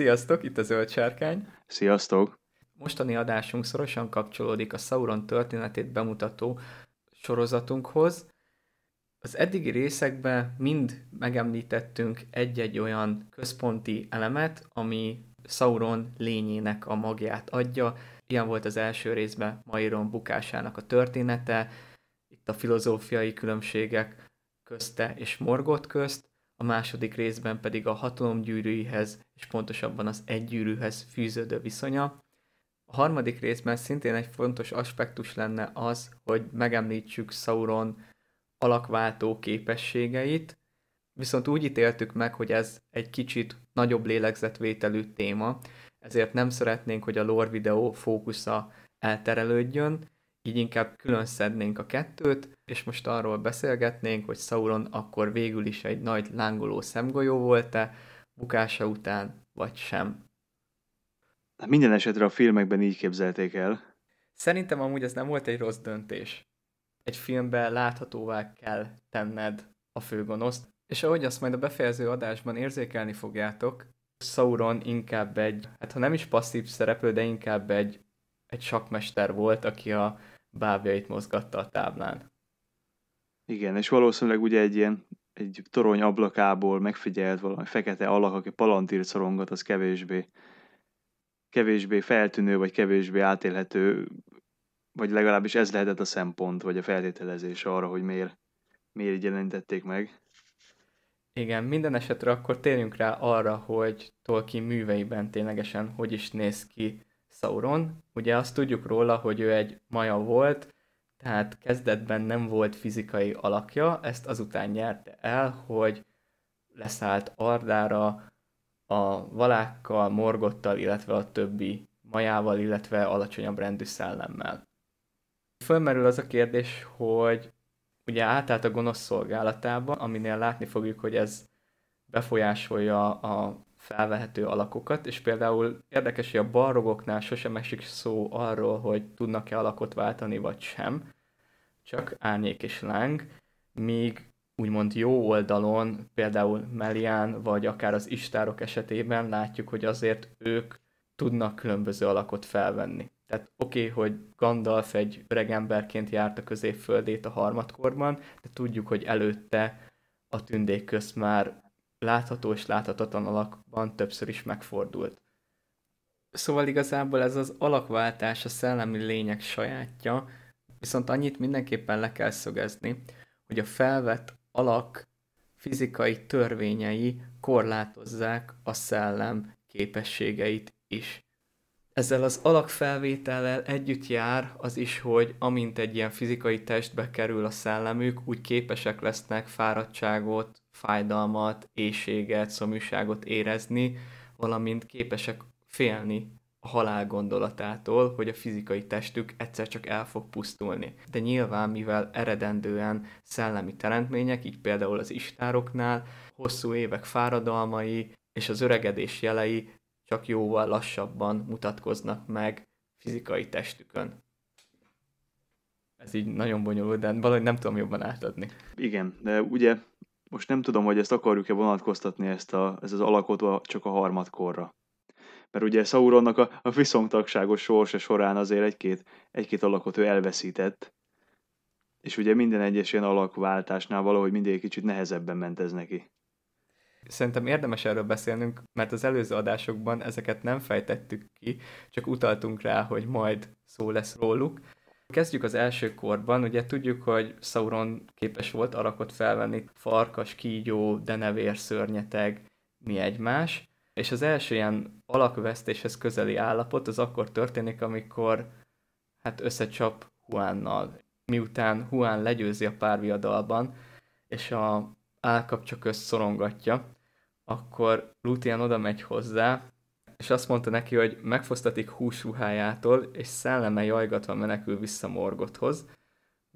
Sziasztok, itt a Zöld Sárkány. Sziasztok. Mostani adásunk szorosan kapcsolódik a Sauron történetét bemutató sorozatunkhoz. Az eddigi részekben mind megemlítettünk egy-egy olyan központi elemet, ami Sauron lényének a magját adja. Ilyen volt az első részben Mairon bukásának a története, itt a filozófiai különbségek közte és Morgot közt, a második részben pedig a hatalomgyűrűihez, és pontosabban az egygyűrűhez fűződő viszonya. A harmadik részben szintén egy fontos aspektus lenne az, hogy megemlítsük Sauron alakváltó képességeit, viszont úgy ítéltük meg, hogy ez egy kicsit nagyobb lélegzetvételű téma, ezért nem szeretnénk, hogy a lore videó fókusza elterelődjön, így inkább külön szednénk a kettőt, és most arról beszélgetnénk, hogy Sauron akkor végül is egy nagy lángoló szemgolyó volt-e, bukása után, vagy sem. Hát minden esetre a filmekben így képzelték el. Szerintem amúgy ez nem volt egy rossz döntés. Egy filmben láthatóvá kell tenned a főgonoszt, és ahogy azt majd a befejező adásban érzékelni fogjátok, Sauron inkább egy, hát ha nem is passzív szereplő, de inkább egy, egy sakmester volt, aki a bábjait mozgatta a táblán. Igen, és valószínűleg ugye egy ilyen egy torony ablakából megfigyelt valami fekete alak, aki palantír szorongat, az kevésbé, kevésbé feltűnő, vagy kevésbé átélhető, vagy legalábbis ez lehetett a szempont, vagy a feltételezés arra, hogy miért, miért így jelentették meg. Igen, minden esetre akkor térjünk rá arra, hogy Tolkien műveiben ténylegesen hogy is néz ki Sauron, ugye azt tudjuk róla, hogy ő egy maja volt, tehát kezdetben nem volt fizikai alakja, ezt azután nyerte el, hogy leszállt Ardára a valákkal, morgottal, illetve a többi majával, illetve alacsonyabb rendű szellemmel. Fölmerül az a kérdés, hogy ugye átállt a gonosz szolgálatába, aminél látni fogjuk, hogy ez befolyásolja a felvehető alakokat, és például érdekes, hogy a balrogoknál sosem esik szó arról, hogy tudnak-e alakot váltani, vagy sem, csak árnyék és láng, míg úgymond jó oldalon, például Melian vagy akár az istárok esetében látjuk, hogy azért ők tudnak különböző alakot felvenni. Tehát oké, okay, hogy Gandalf egy öregemberként járt a középföldét a harmadkorban, de tudjuk, hogy előtte a tündék közt már látható és láthatatlan alakban többször is megfordult. Szóval igazából ez az alakváltás a szellemi lények sajátja, viszont annyit mindenképpen le kell szögezni, hogy a felvett alak fizikai törvényei korlátozzák a szellem képességeit is. Ezzel az alakfelvétellel együtt jár az is, hogy amint egy ilyen fizikai testbe kerül a szellemük, úgy képesek lesznek fáradtságot, fájdalmat, éjséget, szomjúságot érezni, valamint képesek félni a halál gondolatától, hogy a fizikai testük egyszer csak el fog pusztulni. De nyilván, mivel eredendően szellemi teremtmények, így például az istároknál, hosszú évek fáradalmai és az öregedés jelei csak jóval lassabban mutatkoznak meg fizikai testükön. Ez így nagyon bonyolult, de valahogy nem tudom jobban átadni. Igen, de ugye most nem tudom, hogy ezt akarjuk-e vonatkoztatni ezt, a, ez az alakot csak a harmadkorra. Mert ugye Sauronnak a, a viszontagságos sorsa során azért egy-két, egy-két alakot ő elveszített, és ugye minden egyes ilyen alakváltásnál valahogy mindig egy kicsit nehezebben ment ez neki. Szerintem érdemes erről beszélnünk, mert az előző adásokban ezeket nem fejtettük ki, csak utaltunk rá, hogy majd szó lesz róluk, Kezdjük az első korban, ugye tudjuk, hogy Sauron képes volt arakot felvenni, farkas, kígyó, denevér, szörnyeteg, mi egymás, és az első ilyen alakvesztéshez közeli állapot az akkor történik, amikor hát összecsap Huánnal. Miután Huán legyőzi a párviadalban, és a állkapcsak összorongatja, akkor Lúthien oda megy hozzá, és azt mondta neki, hogy megfosztatik húsruhájától, és szelleme jajgatva menekül vissza Morgothoz.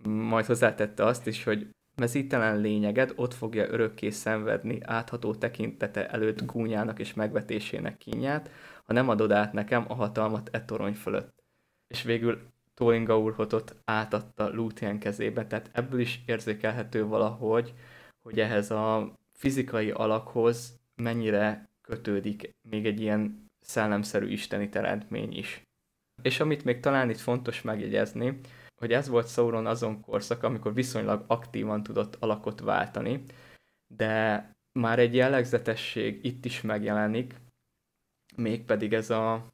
Majd hozzátette azt is, hogy mezítelen lényeged ott fogja örökké szenvedni átható tekintete előtt kúnyának és megvetésének kínját, ha nem adod át nekem a hatalmat e torony fölött. És végül Tólinga úrhotot átadta Lúthien kezébe, tehát ebből is érzékelhető valahogy, hogy ehhez a fizikai alakhoz mennyire kötődik még egy ilyen szellemszerű isteni teremtmény is. És amit még talán itt fontos megjegyezni, hogy ez volt Sauron azon korszak, amikor viszonylag aktívan tudott alakot váltani, de már egy jellegzetesség itt is megjelenik, mégpedig ez a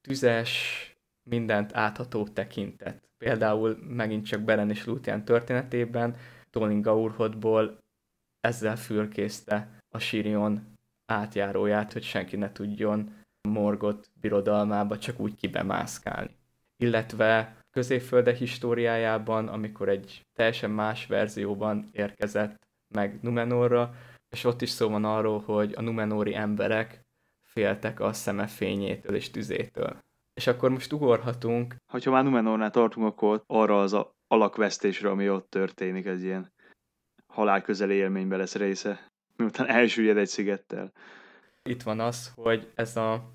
tüzes, mindent átható tekintet. Például megint csak Beren és Lúthien történetében Tolin Gaurhodból ezzel fürkészte a Sirion átjáróját, hogy senki ne tudjon morgott birodalmába csak úgy kibemászkálni. Illetve középfölde históriájában, amikor egy teljesen más verzióban érkezett meg Numenorra, és ott is szó van arról, hogy a numenóri emberek féltek a szeme fényétől és tüzétől. És akkor most ugorhatunk. Hogyha már Numenornál tartunk, akkor arra az a alakvesztésre, ami ott történik, ez ilyen halál közeli élménybe lesz része, miután elsüllyed egy szigettel. Itt van az, hogy ez a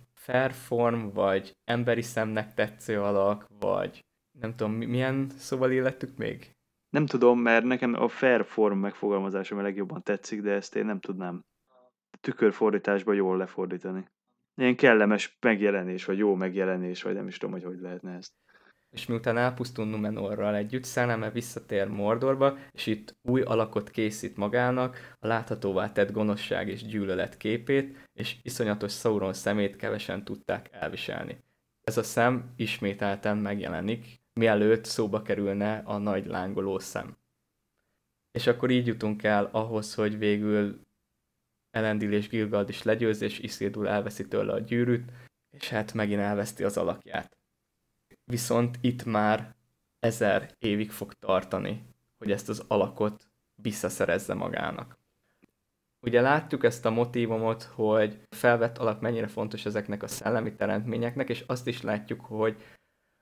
form, vagy emberi szemnek tetsző alak, vagy nem tudom, milyen szóval illettük még? Nem tudom, mert nekem a form megfogalmazása a legjobban tetszik, de ezt én nem tudnám tükörfordításba jól lefordítani. Ilyen kellemes megjelenés, vagy jó megjelenés, vagy nem is tudom, hogy hogy lehetne ezt és miután elpusztul Numenorral együtt, szelleme visszatér Mordorba, és itt új alakot készít magának, a láthatóvá tett gonoszság és gyűlölet képét, és iszonyatos Sauron szemét kevesen tudták elviselni. Ez a szem ismételten megjelenik, mielőtt szóba kerülne a nagy lángoló szem. És akkor így jutunk el ahhoz, hogy végül Elendil és Gilgald is legyőz, és Isildur elveszi tőle a gyűrűt, és hát megint elveszti az alakját viszont itt már ezer évig fog tartani, hogy ezt az alakot visszaszerezze magának. Ugye láttuk ezt a motívumot, hogy felvett alak mennyire fontos ezeknek a szellemi teremtményeknek, és azt is látjuk, hogy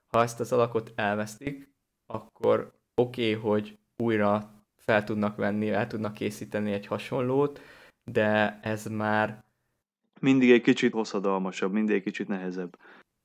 ha ezt az alakot elvesztik, akkor oké, okay, hogy újra fel tudnak venni, el tudnak készíteni egy hasonlót, de ez már mindig egy kicsit hosszadalmasabb, mindig egy kicsit nehezebb.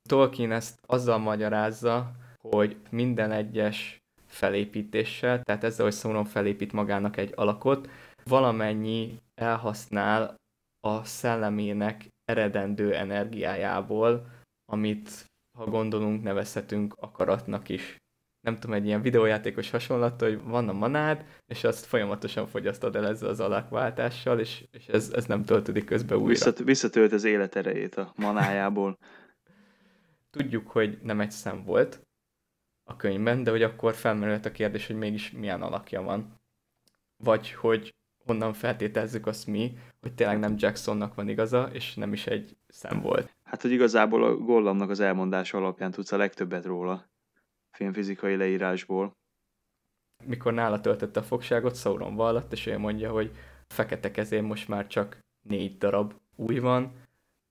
Tolkien ezt azzal magyarázza, hogy minden egyes felépítéssel, tehát ezzel, hogy Sauron felépít magának egy alakot, valamennyi elhasznál a szellemének eredendő energiájából, amit ha gondolunk, nevezhetünk akaratnak is. Nem tudom, egy ilyen videójátékos hasonlat, hogy van a manád, és azt folyamatosan fogyasztod el ezzel az alakváltással, és, és ez, ez nem töltődik közbe újra. Visszat, visszatölt az élet erejét a manájából tudjuk, hogy nem egy szem volt a könyvben, de hogy akkor felmerült a kérdés, hogy mégis milyen alakja van. Vagy hogy honnan feltételezzük azt mi, hogy tényleg nem Jacksonnak van igaza, és nem is egy szem volt. Hát, hogy igazából a Gollamnak az elmondása alapján tudsz a legtöbbet róla, filmfizikai leírásból. Mikor nála töltötte a fogságot, Sauron vallott, és ő mondja, hogy fekete kezén most már csak négy darab új van,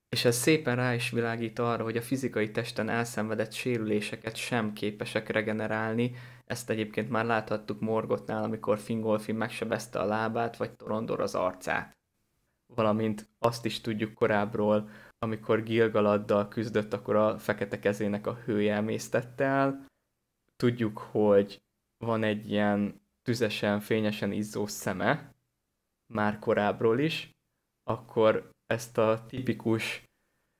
és ez szépen rá is világít arra, hogy a fizikai testen elszenvedett sérüléseket sem képesek regenerálni. Ezt egyébként már láthattuk Morgotnál, amikor Fingolfin megsebezte a lábát, vagy Torondor az arcát. Valamint azt is tudjuk korábbról, amikor Gilgaladdal küzdött, akkor a fekete kezének a hője emésztette el. Tudjuk, hogy van egy ilyen tüzesen, fényesen izzó szeme, már korábbról is, akkor ezt a tipikus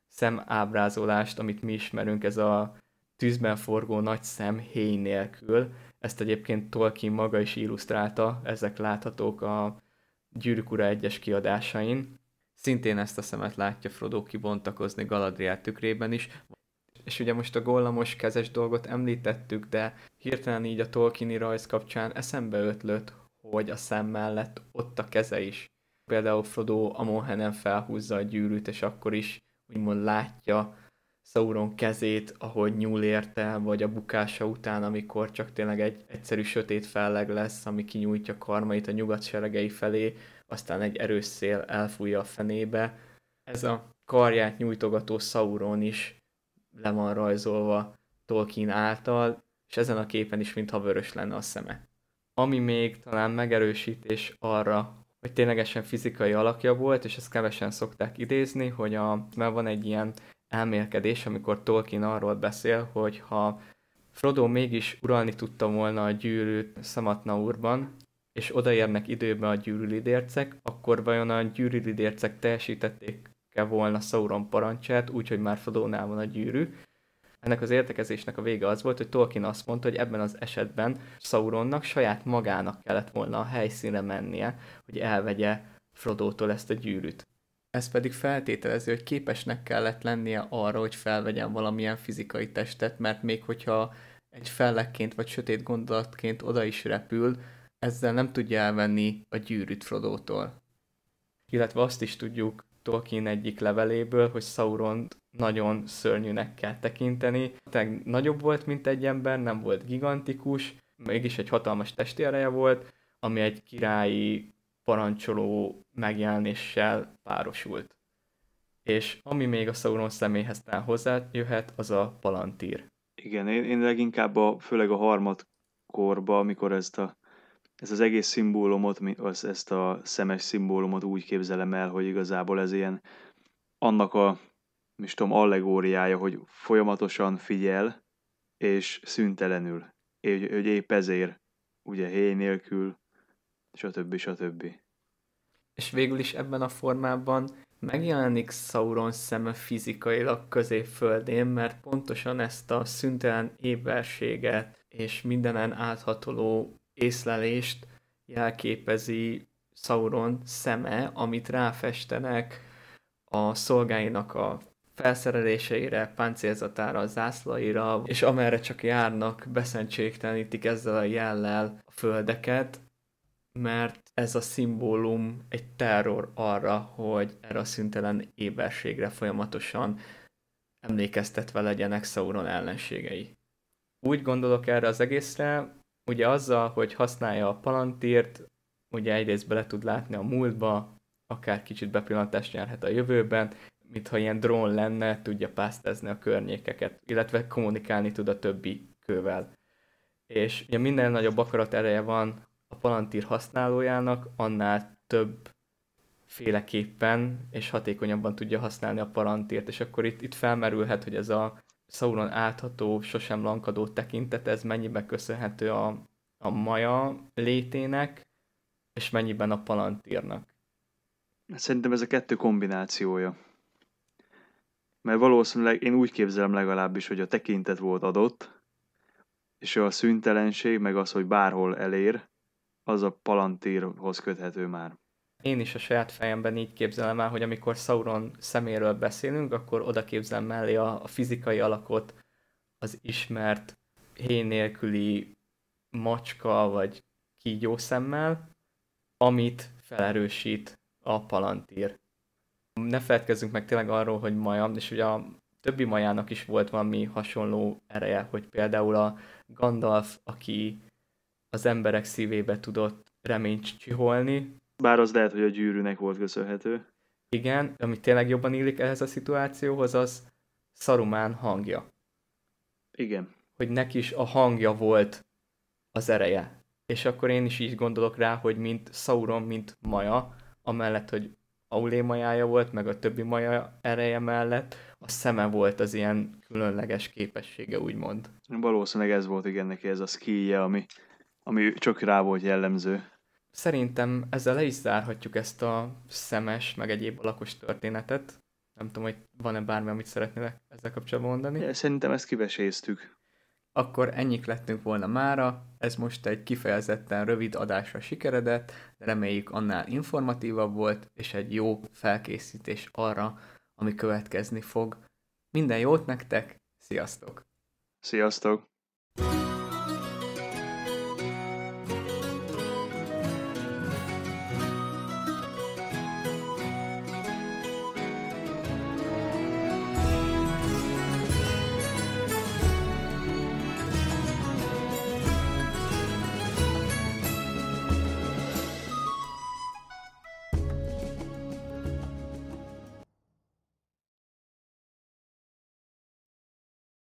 szemábrázolást, amit mi ismerünk, ez a tűzben forgó nagy szem héj nélkül. Ezt egyébként Tolkien maga is illusztrálta, ezek láthatók a Gyűrűk Ura egyes kiadásain. Szintén ezt a szemet látja Frodo kibontakozni Galadriel tükrében is, és ugye most a gollamos kezes dolgot említettük, de hirtelen így a Tolkieni rajz kapcsán eszembe ötlött, hogy a szem mellett ott a keze is például Frodo a Monhenen felhúzza a gyűrűt, és akkor is úgymond látja Sauron kezét, ahogy nyúl érte, vagy a bukása után, amikor csak tényleg egy egyszerű sötét felleg lesz, ami kinyújtja karmait a nyugat seregei felé, aztán egy erős szél elfújja a fenébe. Ez a karját nyújtogató Sauron is le van rajzolva Tolkien által, és ezen a képen is mintha vörös lenne a szeme. Ami még talán megerősítés arra, hogy ténylegesen fizikai alakja volt, és ezt kevesen szokták idézni, hogy a, mert van egy ilyen elmélkedés, amikor Tolkien arról beszél, hogy ha Frodo mégis uralni tudta volna a gyűrűt úrban, és odaérnek időben a gyűrűlidércek, akkor vajon a gyűrűlidércek teljesítették -e volna Sauron parancsát, úgyhogy már Frodo-nál van a gyűrű, ennek az értekezésnek a vége az volt, hogy Tolkien azt mondta, hogy ebben az esetben Sauronnak saját magának kellett volna a helyszínre mennie, hogy elvegye Frodótól ezt a gyűrűt. Ez pedig feltételezi, hogy képesnek kellett lennie arra, hogy felvegyen valamilyen fizikai testet, mert még hogyha egy fellekként vagy sötét gondolatként oda is repül, ezzel nem tudja elvenni a gyűrűt Frodótól. Illetve azt is tudjuk Tolkien egyik leveléből, hogy Sauron nagyon szörnyűnek kell tekinteni. Tehát nagyobb volt, mint egy ember, nem volt gigantikus, mégis egy hatalmas testi ereje volt, ami egy királyi parancsoló megjelenéssel párosult. És ami még a Sauron személyhez talán hozzájöhet, az a Palantír. Igen, én, én leginkább a, főleg a harmadkorba, amikor ezt a ez az egész szimbólumot, az, ezt a szemes szimbólumot úgy képzelem el, hogy igazából ez ilyen annak a, mi tudom, allegóriája, hogy folyamatosan figyel, és szüntelenül. Hogy, hogy épp ezért, ugye hely nélkül, stb. stb. És végül is ebben a formában megjelenik Sauron szeme fizikailag középföldén, mert pontosan ezt a szüntelen éberséget és mindenen áthatoló észlelést jelképezi Sauron szeme, amit ráfestenek a szolgáinak a felszereléseire, páncélzatára, zászlaira, és amerre csak járnak, beszentségtelenítik ezzel a jellel a földeket, mert ez a szimbólum egy terror arra, hogy erre a szüntelen éberségre folyamatosan emlékeztetve legyenek Sauron ellenségei. Úgy gondolok erre az egészre, ugye azzal, hogy használja a palantírt, ugye egyrészt bele tud látni a múltba, akár kicsit bepillantást nyerhet a jövőben, mintha ilyen drón lenne, tudja pásztázni a környékeket, illetve kommunikálni tud a többi kővel. És ugye minden nagyobb akarat ereje van a palantír használójának, annál több féleképpen és hatékonyabban tudja használni a Palantírt, és akkor itt, itt felmerülhet, hogy ez a Sauron átható, sosem lankadó tekintet, ez mennyiben köszönhető a, a maja létének, és mennyiben a palantírnak? Szerintem ez a kettő kombinációja. Mert valószínűleg én úgy képzelem legalábbis, hogy a tekintet volt adott, és a szüntelenség, meg az, hogy bárhol elér, az a palantírhoz köthető már én is a saját fejemben így képzelem el, hogy amikor Sauron szeméről beszélünk, akkor oda képzelem mellé a, a fizikai alakot, az ismert hé nélküli macska vagy kígyó szemmel, amit felerősít a palantír. Ne feledkezzünk meg tényleg arról, hogy maja, és ugye a többi majának is volt valami hasonló ereje, hogy például a Gandalf, aki az emberek szívébe tudott reményt csiholni, bár az lehet, hogy a gyűrűnek volt köszönhető. Igen, ami tényleg jobban illik ehhez a szituációhoz, az Szarumán hangja. Igen. Hogy neki is a hangja volt az ereje. És akkor én is így gondolok rá, hogy mint Sauron, mint Maja, amellett, hogy Aulé majája volt, meg a többi maja ereje mellett, a szeme volt az ilyen különleges képessége, úgymond. Valószínűleg ez volt igen neki ez a skillje, ami, ami csak rá volt jellemző szerintem ezzel le is zárhatjuk ezt a szemes, meg egyéb alakos történetet. Nem tudom, hogy van-e bármi, amit szeretnél ezzel kapcsolatban mondani. Ja, szerintem ezt kiveséztük. Akkor ennyik lettünk volna mára, ez most egy kifejezetten rövid adásra sikeredett, de reméljük annál informatívabb volt, és egy jó felkészítés arra, ami következni fog. Minden jót nektek, sziasztok! Sziasztok!